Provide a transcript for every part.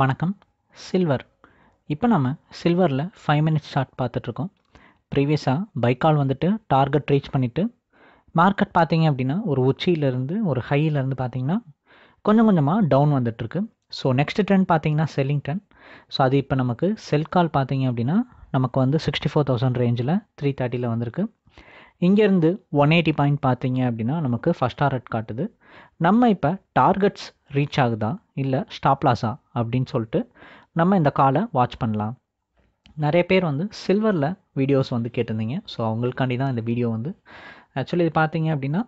வணக்கம் சில்வர் இப்போ நம்ம சில்வரில் ஃபைவ் மினிட்ஸ் சார்ட் பார்த்துட்ருக்கோம் ப்ரீவியஸாக பைக்கால் வந்துட்டு டார்கெட் ரீச் பண்ணிவிட்டு மார்க்கெட் பார்த்தீங்க அப்படின்னா ஒரு உச்சியிலேருந்து ஒரு ஹையிலேருந்து பார்த்தீங்கன்னா கொஞ்சம் கொஞ்சமாக டவுன் வந்துட்டுருக்கு ஸோ நெக்ஸ்ட் ட்ரெண்ட் பார்த்தீங்கன்னா செல்லிங் ட்ரெண்ட் ஸோ அது இப்போ நமக்கு செல் கால் பார்த்தீங்க அப்படின்னா நமக்கு வந்து சிக்ஸ்டி ஃபோர் தௌசண்ட் ரேஞ்சில் த்ரீ தேர்ட்டியில் வந்திருக்கு இங்கேருந்து ஒன் எயிட்டி பாயிண்ட் பார்த்தீங்க அப்படின்னா நமக்கு ஃபஸ்ட் டார்கெட் காட்டுது நம்ம இப்போ டார்கெட்ஸ் ரீச் ஆகுதா இல்லை ஸ்டாப் லாஸா அப்படின்னு சொல்லிட்டு நம்ம இந்த காலை வாட்ச் பண்ணலாம் நிறைய பேர் வந்து சில்வரில் வீடியோஸ் வந்து கேட்டிருந்தீங்க ஸோ அவங்களுக்காண்டி தான் இந்த வீடியோ வந்து ஆக்சுவலி இது பார்த்தீங்க அப்படின்னா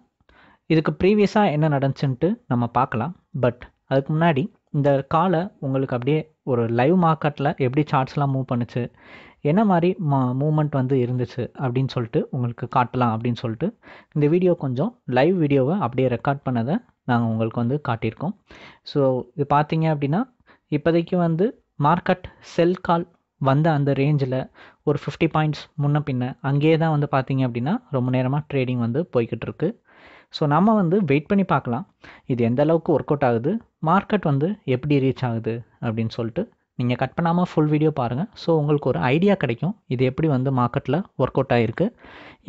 இதுக்கு ப்ரீவியஸாக என்ன நடந்துச்சுன்ட்டு நம்ம பார்க்கலாம் பட் அதுக்கு முன்னாடி இந்த காலை உங்களுக்கு அப்படியே ஒரு லைவ் மார்க்கெட்டில் எப்படி சார்ட்ஸ்லாம் மூவ் பண்ணுச்சு என்ன மாதிரி மா மூமெண்ட் வந்து இருந்துச்சு அப்படின்னு சொல்லிட்டு உங்களுக்கு காட்டலாம் அப்படின்னு சொல்லிட்டு இந்த வீடியோ கொஞ்சம் லைவ் வீடியோவை அப்படியே ரெக்கார்ட் பண்ணதை நாங்கள் உங்களுக்கு வந்து காட்டியிருக்கோம் ஸோ இது பார்த்தீங்க அப்படின்னா இப்போதைக்கு வந்து மார்க்கெட் செல் கால் வந்த அந்த ரேஞ்சில் ஒரு ஃபிஃப்டி பாயிண்ட்ஸ் முன்ன பின்ன அங்கேயே தான் வந்து பார்த்தீங்க அப்படின்னா ரொம்ப நேரமாக ட்ரேடிங் வந்து போய்கிட்டு இருக்கு ஸோ நம்ம வந்து வெயிட் பண்ணி பார்க்கலாம் இது எந்த அளவுக்கு ஒர்க் அவுட் ஆகுது மார்க்கெட் வந்து எப்படி ரீச் ஆகுது அப்படின்னு சொல்லிட்டு நீங்கள் கட் பண்ணாமல் ஃபுல் வீடியோ பாருங்கள் ஸோ உங்களுக்கு ஒரு ஐடியா கிடைக்கும் இது எப்படி வந்து மார்க்கெட்டில் ஒர்க் அவுட் ஆகிருக்கு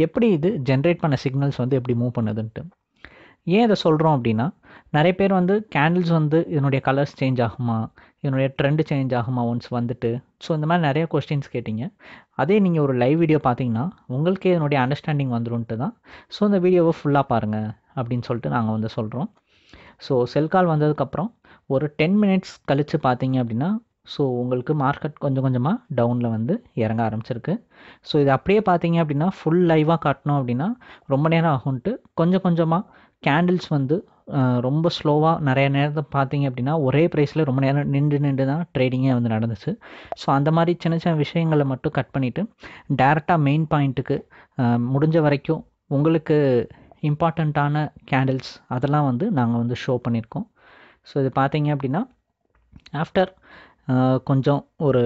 எப்படி இது ஜென்ரேட் பண்ண சிக்னல்ஸ் வந்து எப்படி மூவ் பண்ணுதுன்ட்டு ஏன் இதை சொல்கிறோம் அப்படின்னா நிறைய பேர் வந்து கேண்டில்ஸ் வந்து இதனுடைய கலர்ஸ் சேஞ்ச் ஆகுமா இதனுடைய ட்ரெண்டு சேஞ்ச் ஆகுமா ஒன்ஸ் வந்துட்டு ஸோ இந்த மாதிரி நிறைய கொஸ்டின்ஸ் கேட்டிங்க அதே நீங்கள் ஒரு லைவ் வீடியோ பார்த்தீங்கன்னா உங்களுக்கே இதனுடைய அண்டர்ஸ்டாண்டிங் வந்துருன்ட்டு தான் ஸோ இந்த வீடியோவை ஃபுல்லாக பாருங்கள் அப்படின்னு சொல்லிட்டு நாங்கள் வந்து சொல்கிறோம் ஸோ செல்கால் வந்ததுக்கப்புறம் ஒரு டென் மினிட்ஸ் கழித்து பார்த்தீங்க அப்படின்னா ஸோ உங்களுக்கு மார்க்கெட் கொஞ்சம் கொஞ்சமாக டவுனில் வந்து இறங்க ஆரம்பிச்சிருக்கு ஸோ இது அப்படியே பார்த்தீங்க அப்படின்னா ஃபுல் லைவாக காட்டணும் அப்படின்னா ரொம்ப நேரம் ஆகும்ட்டு கொஞ்சம் கொஞ்சமாக கேண்டில்ஸ் வந்து ரொம்ப ஸ்லோவாக நிறைய நேரத்தை பார்த்தீங்க அப்படின்னா ஒரே ப்ரைஸில் ரொம்ப நேரம் நின்று நின்று தான் ட்ரேடிங்கே வந்து நடந்துச்சு ஸோ அந்த மாதிரி சின்ன சின்ன விஷயங்களை மட்டும் கட் பண்ணிவிட்டு டேரெக்டாக மெயின் பாயிண்ட்டுக்கு முடிஞ்ச வரைக்கும் உங்களுக்கு இம்பார்ட்டண்ட்டான கேண்டில்ஸ் அதெல்லாம் வந்து நாங்கள் வந்து ஷோ பண்ணியிருக்கோம் ஸோ இது பார்த்தீங்க அப்படின்னா ஆஃப்டர் கொஞ்சம் ஒரு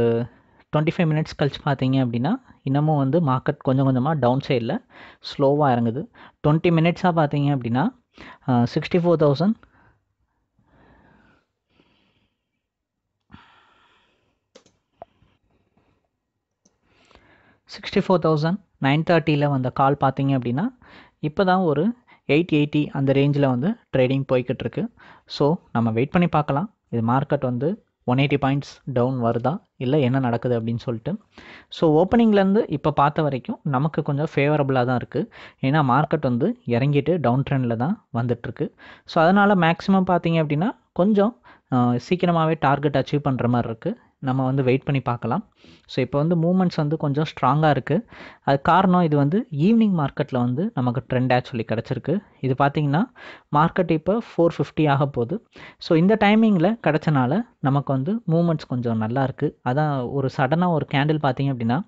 டுவெண்ட்டி ஃபைவ் மினிட்ஸ் கழிச்சு பார்த்தீங்க அப்படின்னா இன்னமும் வந்து மார்க்கெட் கொஞ்சம் கொஞ்சமாக டவுன் சைடில் ஸ்லோவாக இறங்குது டுவெண்ட்டி மினிட்ஸாக பார்த்தீங்க அப்படின்னா sixty four thousand sixty four thousand nine தேர்ட்டியில் வந்த கால் பார்த்தீங்க அப்படின்னா இப்போ தான் ஒரு எயிட் எயிட்டி அந்த ரேஞ்சில் வந்து ட்ரேடிங் போய்கிட்டு இருக்கு ஸோ நம்ம வெயிட் பண்ணி பார்க்கலாம் இது மார்க்கெட் வந்து ஒன் எயிட்டி பாயிண்ட்ஸ் டவுன் வருதா இல்லை என்ன நடக்குது அப்படின்னு சொல்லிட்டு ஸோ ஓப்பனிங்லேருந்து இப்போ பார்த்த வரைக்கும் நமக்கு கொஞ்சம் ஃபேவரபுளாக தான் இருக்குது ஏன்னா மார்க்கெட் வந்து இறங்கிட்டு டவுன் ட்ரெண்டில் தான் வந்துட்டுருக்கு ஸோ அதனால் மேக்ஸிமம் பார்த்தீங்க அப்படின்னா கொஞ்சம் சீக்கிரமாகவே டார்கெட் அச்சீவ் பண்ணுற மாதிரி இருக்குது நம்ம வந்து வெயிட் பண்ணி பார்க்கலாம் ஸோ இப்போ வந்து மூமெண்ட்ஸ் வந்து கொஞ்சம் ஸ்ட்ராங்காக இருக்குது அது காரணம் இது வந்து ஈவினிங் மார்க்கெட்டில் வந்து நமக்கு ட்ரெண்ட் ஆக்சுவலி கிடச்சிருக்கு இது பார்த்திங்கன்னா மார்க்கெட் இப்போ ஃபோர் ஃபிஃப்டி ஆக போகுது ஸோ இந்த டைமிங்கில் கிடச்சனால நமக்கு வந்து மூமெண்ட்ஸ் கொஞ்சம் நல்லா இருக்குது அதான் ஒரு சடனாக ஒரு கேண்டில் பார்த்திங்க அப்படின்னா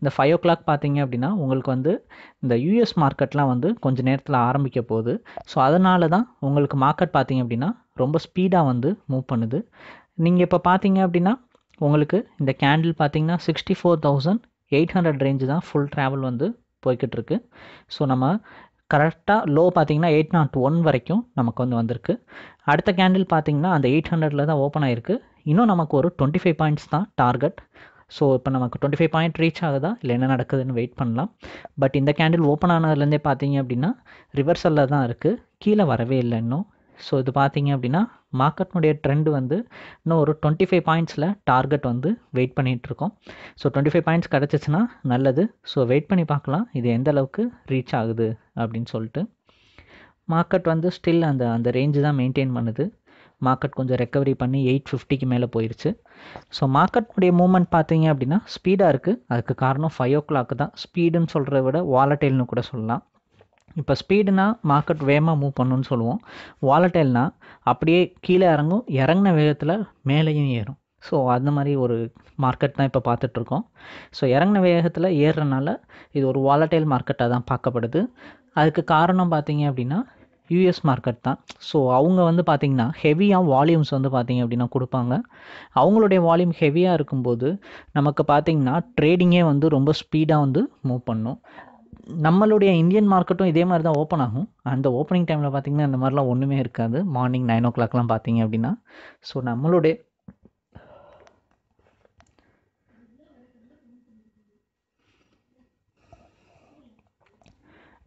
இந்த ஃபைவ் ஓ கிளாக் பார்த்திங்க அப்படின்னா உங்களுக்கு வந்து இந்த யூஎஸ் மார்க்கெட்லாம் வந்து கொஞ்சம் நேரத்தில் ஆரம்பிக்க போகுது ஸோ அதனால தான் உங்களுக்கு மார்க்கெட் பார்த்திங்க அப்படின்னா ரொம்ப ஸ்பீடாக வந்து மூவ் பண்ணுது நீங்கள் இப்போ பார்த்தீங்க அப்படின்னா உங்களுக்கு இந்த கேண்டில் பார்த்தீங்கன்னா sixty four thousand eight hundred range தான் ஃபுல் ட்ராவல் வந்து போய்கிட்டு இருக்கு ஸோ நம்ம கரெக்டாக லோ பார்த்தீங்கன்னா எயிட் நாட் ஒன் வரைக்கும் நமக்கு வந்து வந்திருக்கு அடுத்த கேண்டில் பார்த்தீங்கன்னா அந்த எயிட் ஹண்ட்ரடில் தான் ஓப்பன் ஆயிருக்கு இன்னும் நமக்கு ஒரு டுவெண்ட்டி ஃபைவ் பாயிண்ட்ஸ் தான் டார்கெட் ஸோ இப்போ நமக்கு டுவெண்ட்டி ஃபைவ் பாயிண்ட் ரீச் ஆகுதா இல்லை என்ன நடக்குதுன்னு வெயிட் பண்ணலாம் பட் இந்த கேண்டில் ஓப்பன் ஆனதுலேருந்தே பார்த்தீங்க அப்படின்னா ரிவர்சலில் தான் இருக்குது கீழே வரவே இல்லை இன்னும் ஸோ இது பார்த்தீங்க அப்படின்னா மார்க்கெட்னுடைய ட்ரெண்டு வந்து இன்னும் ஒரு டுவெண்ட்டி ஃபைவ் பாயிண்ட்ஸில் டார்கெட் வந்து வெயிட் பண்ணிகிட்ருக்கோம் ஸோ டுவெண்ட்டி ஃபைவ் பாயிண்ட்ஸ் கிடச்சிச்சின்னா நல்லது ஸோ வெயிட் பண்ணி பார்க்கலாம் இது எந்த அளவுக்கு ரீச் ஆகுது அப்படின்னு சொல்லிட்டு மார்க்கெட் வந்து ஸ்டில் அந்த அந்த ரேஞ்சு தான் மெயின்டைன் பண்ணுது மார்க்கெட் கொஞ்சம் ரெக்கவரி பண்ணி எயிட் ஃபிஃப்டிக்கு மேலே போயிடுச்சு ஸோ மார்க்கெட்னுடைய மூவ்மெண்ட் பார்த்தீங்க அப்படின்னா ஸ்பீடாக இருக்குது அதுக்கு காரணம் ஃபைவ் ஓ கிளாக் தான் ஸ்பீடுன்னு சொல்கிறத விட வாலட்டைல்னு கூட சொல்லலாம் இப்போ ஸ்பீடுனா மார்க்கெட் வேகமாக மூவ் பண்ணுன்னு சொல்லுவோம் வாலட்டைல்னா அப்படியே கீழே இறங்கும் இறங்கின வேகத்தில் மேலேயும் ஏறும் ஸோ அந்த மாதிரி ஒரு மார்க்கெட் தான் இப்போ பார்த்துட்ருக்கோம் ஸோ இறங்கின வேகத்தில் ஏறுறனால இது ஒரு வாலட்டைல் மார்க்கெட்டாக தான் பார்க்கப்படுது அதுக்கு காரணம் பார்த்தீங்க அப்படின்னா யூஎஸ் மார்க்கெட் தான் ஸோ அவங்க வந்து பார்த்திங்கன்னா ஹெவியாக வால்யூம்ஸ் வந்து பார்த்திங்க அப்படின்னா கொடுப்பாங்க அவங்களுடைய வால்யூம் ஹெவியாக இருக்கும்போது நமக்கு பார்த்திங்கன்னா ட்ரேடிங்கே வந்து ரொம்ப ஸ்பீடாக வந்து மூவ் பண்ணும் நம்மளுடைய இந்தியன் மார்க்கெட்டும் இதே மாதிரி தான் ஓப்பன் ஆகும் அந்த ஓப்பனிங் டைமில் பார்த்திங்கன்னா இந்த மாதிரிலாம் ஒன்றுமே இருக்காது மார்னிங் நைன் ஓ கிளாக்லாம் பார்த்தீங்க அப்படின்னா ஸோ நம்மளுடைய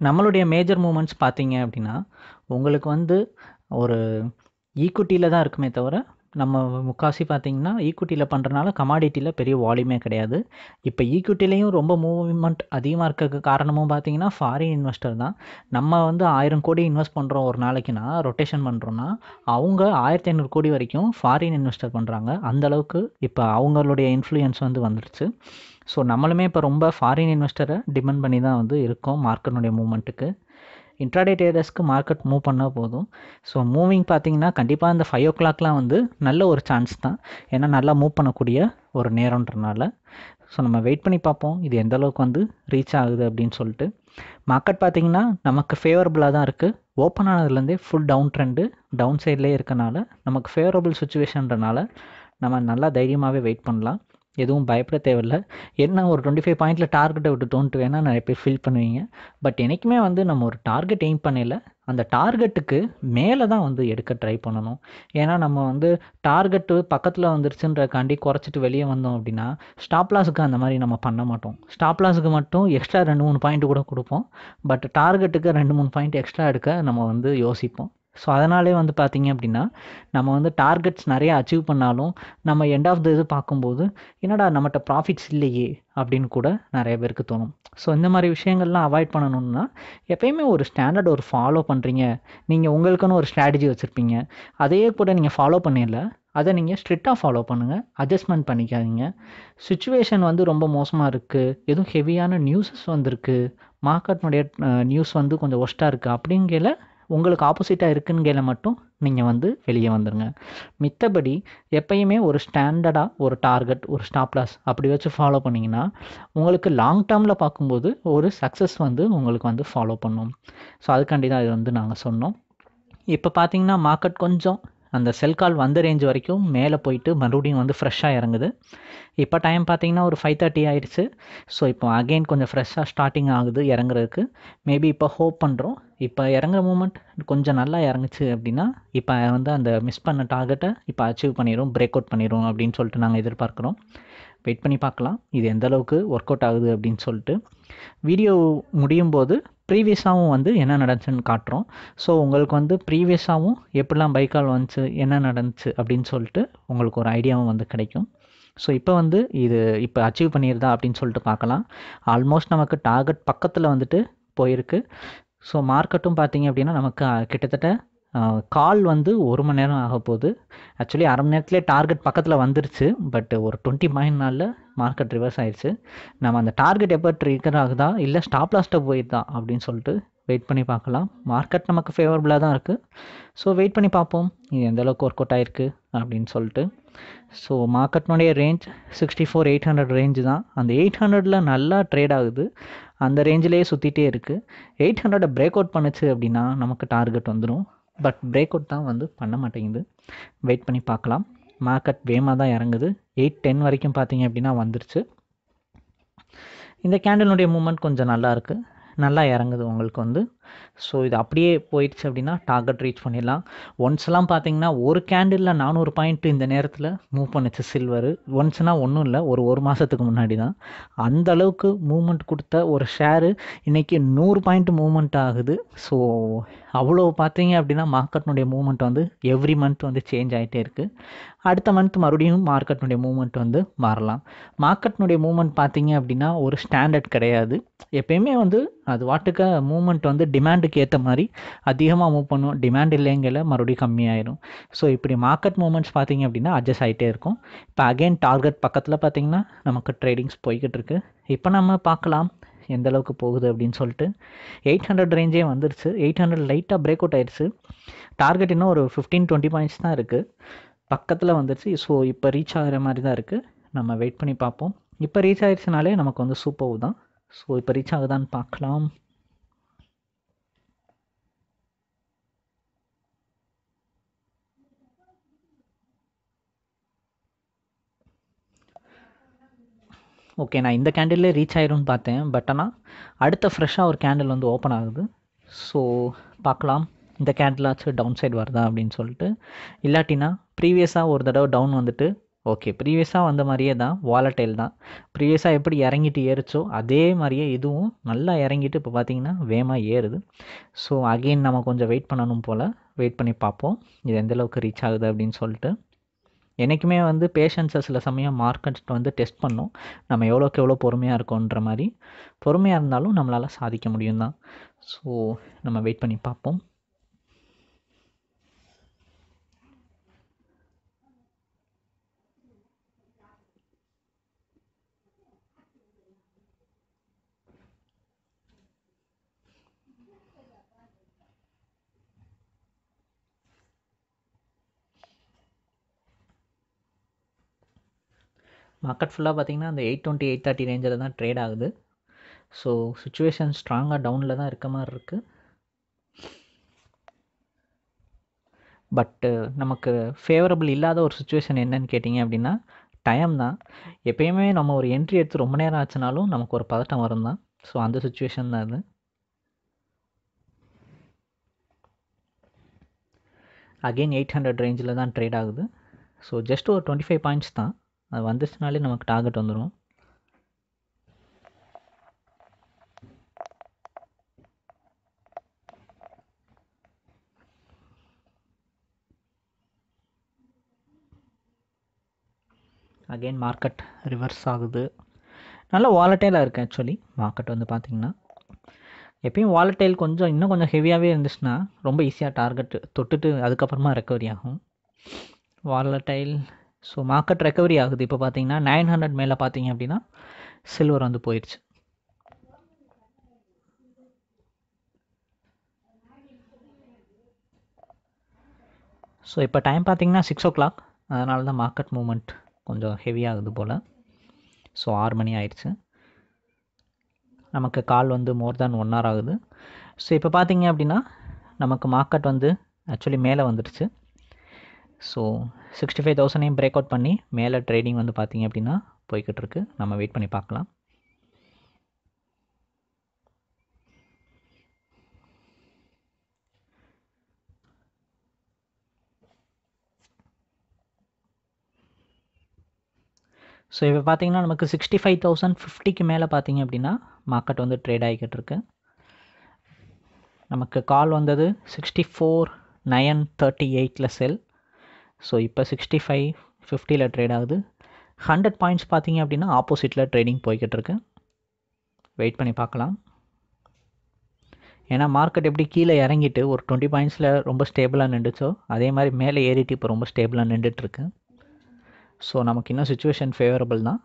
நம்மளுடைய மேஜர் மூமெண்ட்ஸ் பார்த்தீங்க அப்படின்னா உங்களுக்கு வந்து ஒரு ஈக்குட்டியில் தான் இருக்குமே தவிர நம்ம முக்கால்வாசி பார்த்திங்கன்னா ஈக்குட்டியில் பண்ணுறனால கமாடிட்டியில் பெரிய வால்யூமே கிடையாது இப்போ ஈக்குட்டிலையும் ரொம்ப மூவ்மெண்ட் அதிகமாக இருக்கிறதுக்கு காரணமும் பார்த்தீங்கன்னா ஃபாரின் இன்வெஸ்டர் தான் நம்ம வந்து ஆயிரம் கோடி இன்வெஸ்ட் பண்ணுறோம் ஒரு நாளைக்குன்னா ரொட்டேஷன் பண்ணுறோன்னா அவங்க ஆயிரத்தி ஐநூறு கோடி வரைக்கும் ஃபாரின் இன்வெஸ்டர் பண்ணுறாங்க அந்தளவுக்கு இப்போ அவங்களுடைய இன்ஃப்ளூயன்ஸ் வந்து வந்துடுச்சு ஸோ நம்மளுமே இப்போ ரொம்ப ஃபாரின் இன்வெஸ்டரை டிமெண்ட் பண்ணி தான் வந்து இருக்கோம் மார்க்கனுடைய மூமெண்ட்டுக்கு இன்ட்ராடே ஏரியாஸ்க்கு மார்க்கெட் மூவ் பண்ணால் போதும் ஸோ மூவிங் பார்த்தீங்கன்னா கண்டிப்பாக அந்த ஃபைவ் ஓ கிளாக்லாம் வந்து நல்ல ஒரு சான்ஸ் தான் ஏன்னா நல்லா மூவ் பண்ணக்கூடிய ஒரு நேரம்ன்றனால ஸோ நம்ம வெயிட் பண்ணி பார்ப்போம் இது எந்த அளவுக்கு வந்து ரீச் ஆகுது அப்படின்னு சொல்லிட்டு மார்க்கெட் பார்த்திங்கன்னா நமக்கு ஃபேவரபுளாக தான் இருக்குது ஓப்பன் ஆனதுலேருந்தே ஃபுல் டவுன் ட்ரெண்டு டவுன் சைட்லேயே இருக்கனால நமக்கு ஃபேவரபுள் சுச்சுவேஷன்றனால நம்ம நல்லா தைரியமாகவே வெயிட் பண்ணலாம் எதுவும் பயப்பட தேவையில்லை என்ன ஒரு டுவெண்ட்டி ஃபைவ் பாயிண்டில் டார்கெட்டை விட்டு தோன்ட்டு வேணால் நிறைய பேர் ஃபீல் பண்ணுவீங்க பட் என்றைக்குமே வந்து நம்ம ஒரு டார்கெட் எய்ம் பண்ணல அந்த டார்கெட்டுக்கு மேலே தான் வந்து எடுக்க ட்ரை பண்ணணும் ஏன்னா நம்ம வந்து டார்கெட்டு பக்கத்தில் வந்துருச்சுன்றக்காண்டி குறைச்சிட்டு வெளியே வந்தோம் அப்படின்னா ஸ்டாப்லாஸுக்கு அந்த மாதிரி நம்ம பண்ண மாட்டோம் ஸ்டாப்லாஸுக்கு மட்டும் எக்ஸ்ட்ரா ரெண்டு மூணு பாயிண்ட் கூட கொடுப்போம் பட் டார்கெட்டுக்கு ரெண்டு மூணு பாயிண்ட் எக்ஸ்ட்ரா எடுக்க நம்ம வந்து யோசிப்போம் ஸோ அதனாலே வந்து பார்த்திங்க அப்படின்னா நம்ம வந்து டார்கெட்ஸ் நிறையா அச்சீவ் பண்ணாலும் நம்ம எண்ட் ஆஃப் த இது பார்க்கும்போது என்னடா நம்மகிட்ட ப்ராஃபிட்ஸ் இல்லையே அப்படின்னு கூட நிறைய பேருக்கு தோணும் ஸோ இந்த மாதிரி விஷயங்கள்லாம் அவாய்ட் பண்ணணும்னா எப்பயுமே ஒரு ஸ்டாண்டர்ட் ஒரு ஃபாலோ பண்ணுறீங்க நீங்கள் உங்களுக்குன்னு ஒரு ஸ்ட்ராட்டஜி வச்சுருப்பீங்க அதையே கூட நீங்கள் ஃபாலோ பண்ணிடல அதை நீங்கள் ஸ்ட்ரிக்டாக ஃபாலோ பண்ணுங்கள் அட்ஜஸ்ட்மெண்ட் பண்ணிக்காதீங்க சுச்சுவேஷன் வந்து ரொம்ப மோசமாக இருக்குது எதுவும் ஹெவியான நியூஸஸ் வந்திருக்கு மார்க்கெட்னுடைய நியூஸ் வந்து கொஞ்சம் ஒஸ்ட்டாக இருக்குது அப்படிங்கிற உங்களுக்கு ஆப்போசிட்டாக இருக்குங்கிற மட்டும் நீங்கள் வந்து வெளியே வந்துடுங்க மித்தபடி எப்பயுமே ஒரு ஸ்டாண்டர்டாக ஒரு டார்கெட் ஒரு ஸ்டாப் லாஸ் அப்படி வச்சு ஃபாலோ பண்ணிங்கன்னா உங்களுக்கு லாங் டேர்மில் பார்க்கும்போது ஒரு சக்ஸஸ் வந்து உங்களுக்கு வந்து ஃபாலோ பண்ணும் ஸோ அதுக்காண்டி தான் இது வந்து நாங்கள் சொன்னோம் இப்போ பார்த்தீங்கன்னா மார்க்கெட் கொஞ்சம் அந்த செல் கால் வந்த ரேஞ்ச் வரைக்கும் மேலே போயிட்டு மறுபடியும் வந்து ஃப்ரெஷ்ஷாக இறங்குது இப்போ டைம் பார்த்தீங்கன்னா ஒரு ஃபைவ் தேர்ட்டி ஆயிடுச்சு ஸோ இப்போ அகெயின் கொஞ்சம் ஃப்ரெஷ்ஷாக ஸ்டார்டிங் ஆகுது இறங்குறதுக்கு மேபி இப்போ ஹோப் பண்ணுறோம் இப்போ இறங்குற மூமெண்ட் கொஞ்சம் நல்லா இறங்குச்சு அப்படின்னா இப்போ வந்து அந்த மிஸ் பண்ண டார்கெட்டை இப்போ அச்சீவ் பண்ணிடும் பிரேக் அவுட் பண்ணிடும் அப்படின்னு சொல்லிட்டு நாங்கள் எதிர்பார்க்குறோம் வெயிட் பண்ணி பார்க்கலாம் இது எந்தளவுக்கு ஒர்க் அவுட் ஆகுது அப்படின்னு சொல்லிட்டு வீடியோ முடியும் போது ப்ரீவியஸாகவும் வந்து என்ன நடந்துச்சுன்னு காட்டுறோம் ஸோ உங்களுக்கு வந்து ப்ரீவியஸாகவும் எப்படிலாம் பைக்கால் வந்துச்சு என்ன நடந்துச்சு அப்படின்னு சொல்லிட்டு உங்களுக்கு ஒரு ஐடியாவும் வந்து கிடைக்கும் ஸோ இப்போ வந்து இது இப்போ அச்சீவ் பண்ணியிருந்தா அப்படின்னு சொல்லிட்டு பார்க்கலாம் ஆல்மோஸ்ட் நமக்கு டார்கெட் பக்கத்தில் வந்துட்டு போயிருக்கு ஸோ மார்க்கெட்டும் பார்த்திங்க அப்படின்னா நமக்கு கிட்டத்தட்ட கால் வந்து ஒரு மணி நேரம் ஆக போகுது ஆக்சுவலி அரை மணி நேரத்துலேயே டார்கெட் பக்கத்தில் வந்துருச்சு பட் ஒரு டுவெண்ட்டி பாயிண்ட் நாளில் மார்க்கெட் ரிவர்ஸ் ஆயிடுச்சு நம்ம அந்த டார்கெட் எப்போ ட்ரிகர் ஆகுதா இல்லை ஸ்டாப் லாஸ்ட்டை போயிடுதா அப்படின்னு சொல்லிட்டு வெயிட் பண்ணி பார்க்கலாம் மார்க்கெட் நமக்கு ஃபேவரபுளாக தான் இருக்குது ஸோ வெயிட் பண்ணி பார்ப்போம் இது எந்தளவுக்கு ஒர்க் அவுட் ஆயிருக்கு அப்படின்னு சொல்லிட்டு ஸோ மார்க்கெட்னுடைய range sixty four eight hundred range தான் அந்த எயிட் ஹண்ட்ரடில் நல்லா ட்ரேட் ஆகுது அந்த ரேஞ்சிலேயே சுற்றிட்டே இருக்குது எயிட் ஹண்ட்ரடை பிரேக் அவுட் பண்ணுச்சு அப்படின்னா நமக்கு டார்கெட் வந்துடும் பட் பிரேக் அவுட் தான் வந்து பண்ண மாட்டேங்குது வெயிட் பண்ணி பார்க்கலாம் மார்க்கெட் வேமாக தான் இறங்குது எயிட் டென் வரைக்கும் பார்த்தீங்க அப்படின்னா வந்துருச்சு இந்த கேண்டலுடைய மூமெண்ட் கொஞ்சம் நல்லாயிருக்கு நல்லா இறங்குது உங்களுக்கு வந்து ஸோ இது அப்படியே போயிடுச்சு அப்படின்னா டார்கெட் ரீச் பண்ணிடலாம் ஒன்ஸ்லாம் பார்த்தீங்கன்னா ஒரு கேண்டிலில் நானூறு பாயிண்ட் இந்த நேரத்தில் மூவ் பண்ணுச்சு சில்வர் ஒன்ஸ்னால் ஒன்றும் இல்லை ஒரு ஒரு மாதத்துக்கு முன்னாடி தான் அந்த அளவுக்கு மூவ்மெண்ட் கொடுத்த ஒரு ஷேரு இன்றைக்கி நூறு பாயிண்ட் மூவ்மெண்ட் ஆகுது ஸோ அவ்வளோ பார்த்தீங்க அப்படின்னா மார்க்கெட்னுடைய மூவ்மெண்ட் வந்து எவ்ரி மந்த் வந்து சேஞ்ச் ஆகிட்டே இருக்குது அடுத்த மந்த் மறுபடியும் மார்க்கெட்னுடைய மூவ்மெண்ட் வந்து மாறலாம் மார்க்கெட்னுடைய மூவ்மெண்ட் பார்த்தீங்க அப்படின்னா ஒரு ஸ்டாண்டர்ட் கிடையாது எப்பயுமே வந்து அது வாட்டுக்க மூமெண்ட் வந்து டிமாண்டுக்கு ஏற்ற மாதிரி அதிகமாக மூவ் பண்ணும் டிமாண்ட் இல்லைங்கல மறுபடியும் கம்மியாயிடும் ஸோ இப்படி மார்க்கெட் மூமெண்ட்ஸ் பார்த்தீங்க அப்படின்னா அட்ஜஸ்ட் ஆகிட்டே இருக்கும் இப்போ அகெயின் டார்கெட் பக்கத்தில் பார்த்தீங்கன்னா நமக்கு ட்ரேடிங்ஸ் போய்கிட்டு இருக்கு இப்போ நம்ம பார்க்கலாம் எந்த அளவுக்கு போகுது அப்படின்னு சொல்லிட்டு எயிட் ஹண்ட்ரட் ரேஞ்சே வந்துருச்சு எயிட் ஹண்ட்ரட் லைட்டாக பிரேக் அவுட் ஆயிடுச்சு டார்கெட் இன்னும் ஒரு ஃபிஃப்டீன் டுவெண்ட்டி பாயிண்ட்ஸ் தான் இருக்குது பக்கத்தில் வந்துருச்சு ஸோ இப்போ ரீச் ஆகிற மாதிரி தான் இருக்குது நம்ம வெயிட் பண்ணி பார்ப்போம் இப்போ ரீச் ஆயிடுச்சுனாலே நமக்கு வந்து சூப்பர் தான் ஸோ இப்போ ரீச் ஆகுதான்னு பார்க்கலாம் ஓகே நான் இந்த கேண்டில்லே ரீச் ஆயிரும்னு பார்த்தேன் பட் ஆனால் அடுத்த ஃப்ரெஷ்ஷாக ஒரு கேண்டில் வந்து ஓப்பன் ஆகுது ஸோ பார்க்கலாம் இந்த கேண்டிலாச்சும் டவுன் சைடு வருதா அப்படின்னு சொல்லிட்டு இல்லாட்டினா ப்ரீவியஸாக ஒரு தடவை டவுன் வந்துட்டு ஓகே ப்ரீவியஸாக வந்த மாதிரியே தான் வாலட்டைல் தான் ப்ரீவியஸாக எப்படி இறங்கிட்டு ஏறிச்சோ அதே மாதிரியே இதுவும் நல்லா இறங்கிட்டு இப்போ பார்த்தீங்கன்னா வேகமாக ஏறுது ஸோ அகெயின் நம்ம கொஞ்சம் வெயிட் பண்ணணும் போல் வெயிட் பண்ணி பார்ப்போம் இது எந்தளவுக்கு ரீச் ஆகுது அப்படின்னு சொல்லிட்டு என்றைக்குமே வந்து பேஷன்ஸை சில சமயம் மார்க்கெட் வந்து டெஸ்ட் பண்ணோம் நம்ம எவ்வளோக்கு எவ்வளோ பொறுமையாக இருக்கோன்ற மாதிரி பொறுமையாக இருந்தாலும் நம்மளால் சாதிக்க முடியும் தான் ஸோ நம்ம வெயிட் பண்ணி பார்ப்போம் மார்க்கெட் ஃபுல்லாக பார்த்திங்கன்னா அந்த எயிட் டுவெண்ட்டி எயிட் தேர்ட்டி தான் ட்ரேட் ஆகுது ஸோ சுச்சுவேஷன் ஸ்ட்ராங்காக டவுனில் தான் இருக்க மாதிரி இருக்குது பட்டு நமக்கு ஃபேவரபிள் இல்லாத ஒரு சுச்சுவேஷன் என்னன்னு கேட்டிங்க அப்படின்னா டைம் தான் எப்பயுமே நம்ம ஒரு என்ட்ரி எடுத்து ரொம்ப நேரம் ஆச்சுனாலும் நமக்கு ஒரு பதட்டம் வரும் தான் ஸோ அந்த சுச்சுவேஷன் தான் அது அகெயின் எயிட் ஹண்ட்ரட் ரேஞ்சில் தான் ட்ரேட் ஆகுது ஸோ ஜஸ்ட் ஒரு டுவெண்ட்டி ஃபைவ் பாயிண்ட்ஸ் தான் அது வந்துச்சுனாலே நமக்கு டார்கெட் வந்துடும் அகெயின் மார்க்கெட் ரிவர்ஸ் ஆகுது நல்லா வாலட்டைலாக இருக்குது ஆக்சுவலி மார்க்கெட் வந்து பார்த்திங்கன்னா எப்பயும் வாலட்டைல் கொஞ்சம் இன்னும் கொஞ்சம் ஹெவியாகவே இருந்துச்சுன்னா ரொம்ப ஈஸியாக டார்கெட் தொட்டுட்டு அதுக்கப்புறமா ரெக்கவரி ஆகும் வாலட்டைல் ஸோ மார்க்கெட் ரெக்கவரி ஆகுது இப்போ பார்த்தீங்கன்னா நைன் ஹண்ட்ரட் மேலே பார்த்தீங்க அப்படின்னா சில்வர் வந்து போயிடுச்சு ஸோ இப்போ டைம் பார்த்திங்கன்னா சிக்ஸ் ஓ கிளாக் அதனால தான் மார்க்கெட் மூமெண்ட் கொஞ்சம் ஹெவியாகுது போல் ஸோ ஆறு மணி ஆயிடுச்சு நமக்கு கால் வந்து மோர் தேன் ஒன் ஹவர் ஆகுது ஸோ இப்போ பார்த்தீங்க அப்படின்னா நமக்கு மார்க்கெட் வந்து ஆக்சுவலி மேலே வந்துடுச்சு ஸோ சிக்ஸ்டி ஃபைவ் தௌசண்டையும் பிரேக் அவுட் பண்ணி மேலே ட்ரேடிங் வந்து பார்த்திங்க அப்படின்னா போய்கிட்டு இருக்கு நம்ம வெயிட் பண்ணி பார்க்கலாம் ஸோ இப்போ பார்த்தீங்கன்னா நமக்கு சிக்ஸ்டி ஃபைவ் தௌசண்ட் ஃபிஃப்டிக்கு மேலே பார்த்தீங்க அப்படின்னா மார்க்கெட் வந்து ட்ரேட் ஆகிக்கிட்டு இருக்கு நமக்கு கால் வந்தது சிக்ஸ்டி ஃபோர் நயன் தேர்ட்டி எயிட்டில் செல் ஸோ இப்போ சிக்ஸ்டி ஃபைவ் ஃபிஃப்டியில் ட்ரேட் ஆகுது ஹண்ட்ரட் பாயிண்ட்ஸ் பார்த்தீங்க அப்படின்னா ஆப்போசிட்டில் ட்ரேடிங் போய்கிட்டு இருக்கு வெயிட் பண்ணி பார்க்கலாம் ஏன்னா மார்க்கெட் எப்படி கீழே இறங்கிட்டு ஒரு டுவெண்ட்டி பாயிண்ட்ஸில் ரொம்ப ஸ்டேபிளாக நின்றுச்சோ அதே மாதிரி மேலே ஏறிட்டு இப்போ ரொம்ப ஸ்டேபிளாக நின்றுட்டுருக்கு ஸோ நமக்கு இன்னும் சுச்சுவேஷன் ஃபேவரபிள் தான்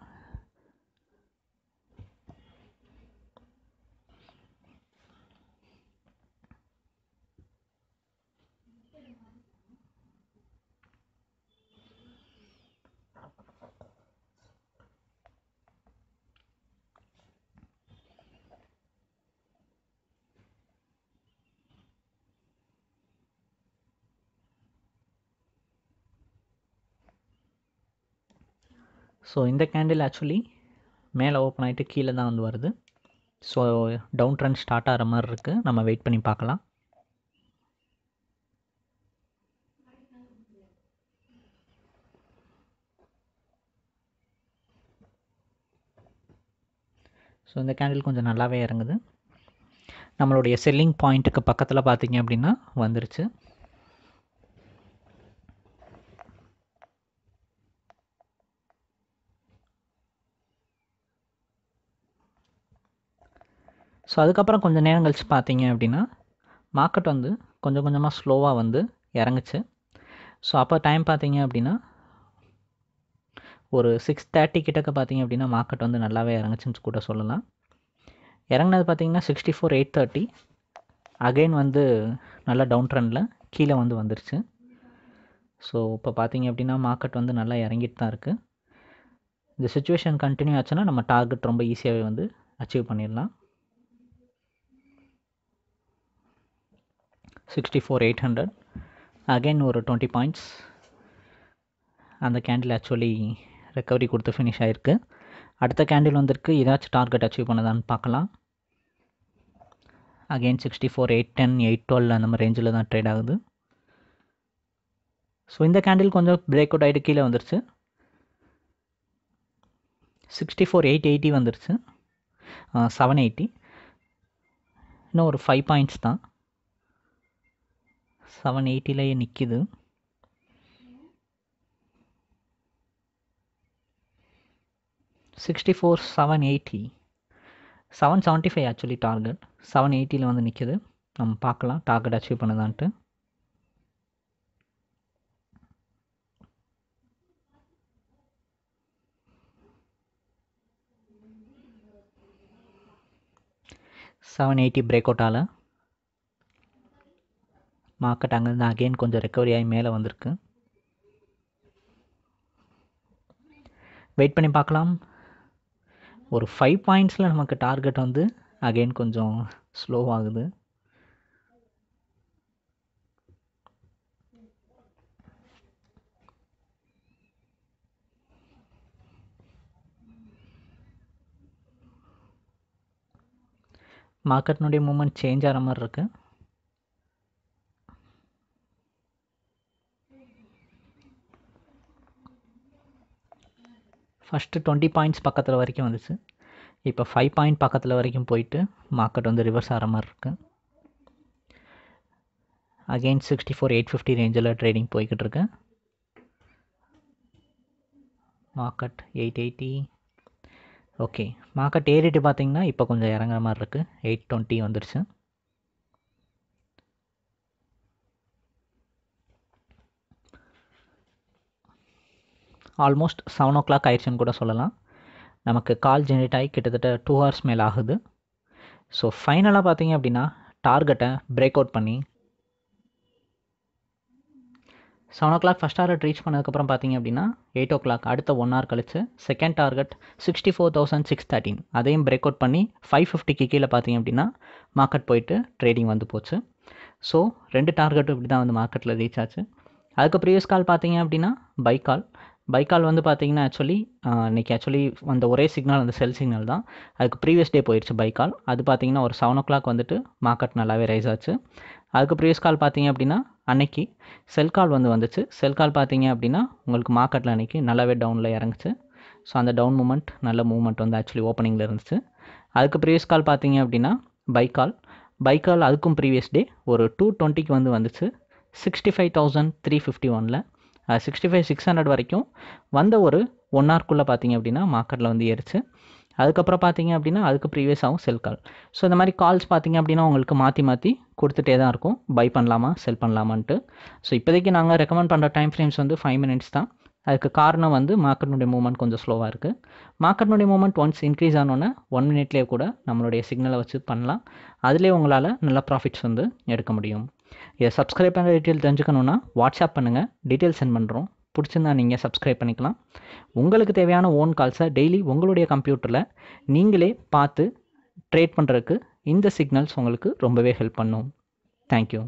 ஸோ இந்த கேண்டில் ஆக்சுவலி மேலே ஓப்பன் ஆகிட்டு கீழே தான் வந்து வருது ஸோ டவுன் ட்ரெண்ட் ஸ்டார்ட் ஆகிற மாதிரி இருக்குது நம்ம வெயிட் பண்ணி பார்க்கலாம் ஸோ இந்த கேண்டில் கொஞ்சம் நல்லாவே இறங்குது நம்மளுடைய செல்லிங் பாயிண்ட்டுக்கு பக்கத்தில் பார்த்திங்க அப்படின்னா வந்துருச்சு ஸோ அதுக்கப்புறம் கொஞ்சம் நேரம் கழித்து பார்த்தீங்க அப்படின்னா மார்க்கெட் வந்து கொஞ்சம் கொஞ்சமாக ஸ்லோவாக வந்து இறங்குச்சு ஸோ அப்போ டைம் பார்த்தீங்க அப்படின்னா ஒரு சிக்ஸ் தேர்ட்டி கிட்டக்க பார்த்தீங்க அப்படின்னா மார்க்கெட் வந்து நல்லாவே இறங்குச்சுன்னு கூட சொல்லலாம் இறங்கினது பார்த்தீங்கன்னா sixty four eight thirty again வந்து நல்லா டவுன் ட்ரெண்டில் கீழே வந்து வந்துருச்சு ஸோ இப்போ பார்த்தீங்க அப்படின்னா மார்க்கெட் வந்து நல்லா இறங்கிட்டு தான் இருக்குது இந்த சுச்சுவேஷன் கண்டினியூ ஆச்சுன்னா நம்ம டார்கெட் ரொம்ப ஈஸியாகவே வந்து அச்சீவ் பண்ணிடலாம் sixty four eight hundred again ஒரு டுவெண்ட்டி பாயிண்ட்ஸ் அந்த கேண்டில் ஆக்சுவலி ரெக்கவரி கொடுத்து ஃபினிஷ் ஆகிருக்கு அடுத்த கேண்டில் வந்திருக்கு ஏதாச்சும் டார்கெட் அச்சீவ் பண்ணுதான்னு பார்க்கலாம் again sixty four eight ten eight twelve அந்த மாதிரி ரேஞ்சில் தான் ட்ரேட் ஆகுது ஸோ இந்த கேண்டில் கொஞ்சம் பிரேக் அவுட் ஆகிட்டு கீழே வந்துருச்சு சிக்ஸ்டி ஃபோர் எயிட் எயிட்டி வந்துருச்சு செவன் எயிட்டி இன்னும் ஒரு ஃபைவ் பாயிண்ட்ஸ் தான் செவன் எயிட்டிலேயே நிற்கிது sixty four seven eighty seven seventy five actually target seven எயிட்டியில் வந்து நிற்கிது நம்ம பார்க்கலாம் டார்கெட் அச்சீவ் பண்ணுதான்ட்டு செவன் எயிட்டி பிரேக் அவுட்டால் மார்க்கெட் அங்கேருந்து அகெயின் கொஞ்சம் ரெக்கவரி ஆகி மேலே வந்திருக்கு வெயிட் பண்ணி பார்க்கலாம் ஒரு ஃபைவ் பாயிண்ட்ஸில் நமக்கு டார்கெட் வந்து அகெயின் கொஞ்சம் ஸ்லோவாகுது மார்க்கெட்னுடைய மூமெண்ட் சேஞ்ச் ஆகிற மாதிரி இருக்குது ஃபஸ்ட்டு டுவெண்ட்டி பாயிண்ட்ஸ் பக்கத்தில் வரைக்கும் வந்துச்சு இப்போ ஃபைவ் பாயிண்ட் பக்கத்தில் வரைக்கும் போயிட்டு மார்க்கெட் வந்து ரிவர்ஸ் ஆகிற மாதிரி இருக்குது again sixty four eight fifty ரேஞ்சில் ட்ரேடிங் போய்கிட்டு இருக்கு market eight eighty okay market ஏறிட்டு பார்த்திங்கன்னா இப்போ கொஞ்சம் இறங்குற மாதிரி இருக்குது எயிட் டுவெண்ட்டி வந்துருச்சு ஆல்மோஸ்ட் செவன் ஓ கிளாக் ஆயிடுச்சுன்னு கூட சொல்லலாம் நமக்கு கால் ஜென்ரேட் ஆகி கிட்டத்தட்ட டூ ஹவர்ஸ் மேலே ஆகுது ஸோ ஃபைனலாக பார்த்தீங்க அப்படின்னா டார்கெட்டை பிரேக் அவுட் பண்ணி seven o'clock first target reach பண்ணதுக்கப்புறம் பார்த்தீங்க அப்படின்னா எயிட் ஓ கிளாக் அடுத்த ஒன் ஹவர் கழிச்சு second target sixty four thousand six thirteen அதையும் பிரேக் அவுட் பண்ணி ஃபைவ் ஃபிஃப்டிக்கு கீழே பார்த்தீங்க அப்படின்னா மார்க்கெட் போயிட்டு ட்ரேடிங் வந்து போச்சு ஸோ ரெண்டு டார்கெட்டும் இப்படி தான் வந்து மார்க்கெட்டில் ரீச் ஆச்சு அதுக்கு ப்ரீவியஸ் கால் பார்த்தீங்க அப்படின்னா பை கால் பைக்கால் வந்து பார்த்தீங்கன்னா ஆக்சுவலி இன்றைக்கி ஆக்சுவலி வந்த ஒரே சிக்னல் அந்த செல் சிக்னல் தான் அதுக்கு ப்ரீவியஸ் டே போயிடுச்சு பைக்கால் அது பார்த்தீங்கன்னா ஒரு செவன் ஓ கிளாக் வந்துட்டு மார்க்கெட் நல்லாவே ரைஸ் ஆச்சு அதுக்கு ப்ரீவியஸ் கால் பார்த்தீங்க அப்படின்னா அன்னைக்கு செல் கால் வந்து வந்துச்சு செல் கால் பார்த்தீங்க அப்படின்னா உங்களுக்கு மார்க்கெட்டில் அன்றைக்கி நல்லாவே டவுனில் இறங்குச்சு ஸோ அந்த டவுன் மூமெண்ட் நல்ல மூமெண்ட் வந்து ஆக்சுவலி ஓப்பனிங்கில் இருந்துச்சு அதுக்கு ப்ரீவியஸ் கால் பார்த்தீங்க அப்படின்னா பைக்கால் பைக்கால் அதுக்கும் ப்ரீவியஸ் டே ஒரு டூ டுவெண்ட்டிக்கு வந்து வந்துச்சு sixty five thousand three fifty ஒனில் சிக்ஸ்டி ஃபைவ் சிக்ஸ் ஹண்ட்ரட் வரைக்கும் வந்த ஒரு ஒன் ஹவர்க்குள்ளே பார்த்தீங்க அப்படின்னா மார்க்கெட்டில் வந்து ஏறிச்சு அதுக்கப்புறம் பார்த்தீங்க அப்படின்னா அதுக்கு ப்ரீவியஸாகவும் செல் கால் ஸோ இந்த மாதிரி கால்ஸ் பார்த்தீங்க அப்படின்னா உங்களுக்கு மாற்றி மாற்றி கொடுத்துட்டே தான் இருக்கும் பை பண்ணலாமா செல் பண்ணலாமான்ட்டு ஸோ இப்போதைக்கு நாங்கள் ரெக்கமெண்ட் பண்ணுற டைம் ஃப்ரேம்ஸ் வந்து ஃபைவ் மினிட்ஸ் தான் அதுக்கு காரணம் வந்து மார்க்கெட்னுடைய மூவ்மெண்ட் கொஞ்சம் ஸ்லோவாக இருக்குது மார்க்கெட்னுடைய மூவ்மெண்ட் ஒன்ஸ் இன்க்ரீஸ் ஆனோன்னே ஒன் மினிட்லேயே கூட நம்மளுடைய சிக்னலை வச்சு பண்ணலாம் அதிலே உங்களால் நல்ல ப்ராஃபிட்ஸ் வந்து எடுக்க முடியும் எஸ் சப்ஸ்கிரைப் பண்ணுற டீட்டெயில் தெரிஞ்சுக்கணுன்னா வாட்ஸ்அப் பண்ணுங்கள் டீட்டெயில் சென்ட் பண்ணுறோம் பிடிச்சிருந்தா நீங்கள் சப்ஸ்கிரைப் பண்ணிக்கலாம் உங்களுக்கு தேவையான ஓன் கால்ஸை டெய்லி உங்களுடைய கம்ப்யூட்டரில் நீங்களே பார்த்து ட்ரேட் பண்ணுறதுக்கு இந்த சிக்னல்ஸ் உங்களுக்கு ரொம்பவே ஹெல்ப் பண்ணும் தேங்க்யூ